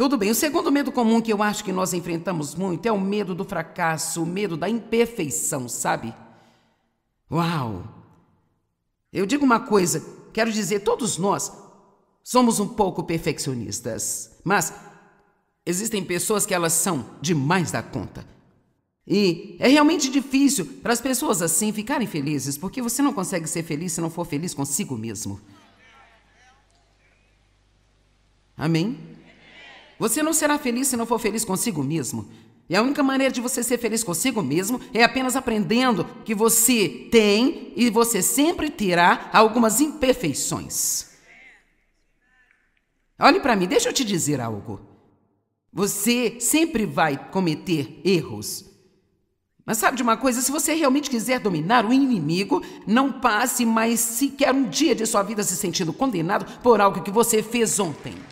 Tudo bem, o segundo medo comum que eu acho que nós enfrentamos muito é o medo do fracasso, o medo da imperfeição, sabe? Uau! Eu digo uma coisa, quero dizer, todos nós somos um pouco perfeccionistas, mas existem pessoas que elas são demais da conta. E é realmente difícil para as pessoas assim ficarem felizes, porque você não consegue ser feliz se não for feliz consigo mesmo. Amém? Você não será feliz se não for feliz consigo mesmo. E a única maneira de você ser feliz consigo mesmo é apenas aprendendo que você tem e você sempre terá algumas imperfeições. Olhe para mim, deixa eu te dizer algo. Você sempre vai cometer erros. Mas sabe de uma coisa? Se você realmente quiser dominar o inimigo, não passe mais sequer um dia de sua vida se sentindo condenado por algo que você fez ontem.